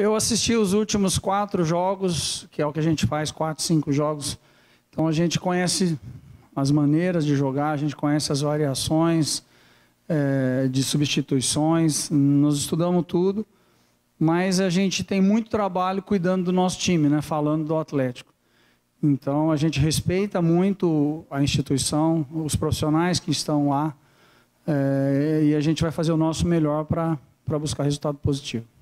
Eu assisti os últimos quatro jogos, que é o que a gente faz, quatro, cinco jogos. Então a gente conhece as maneiras de jogar, a gente conhece as variações é, de substituições, nós estudamos tudo, mas a gente tem muito trabalho cuidando do nosso time, né? falando do Atlético. Então a gente respeita muito a instituição, os profissionais que estão lá, é, e a gente vai fazer o nosso melhor para buscar resultado positivo.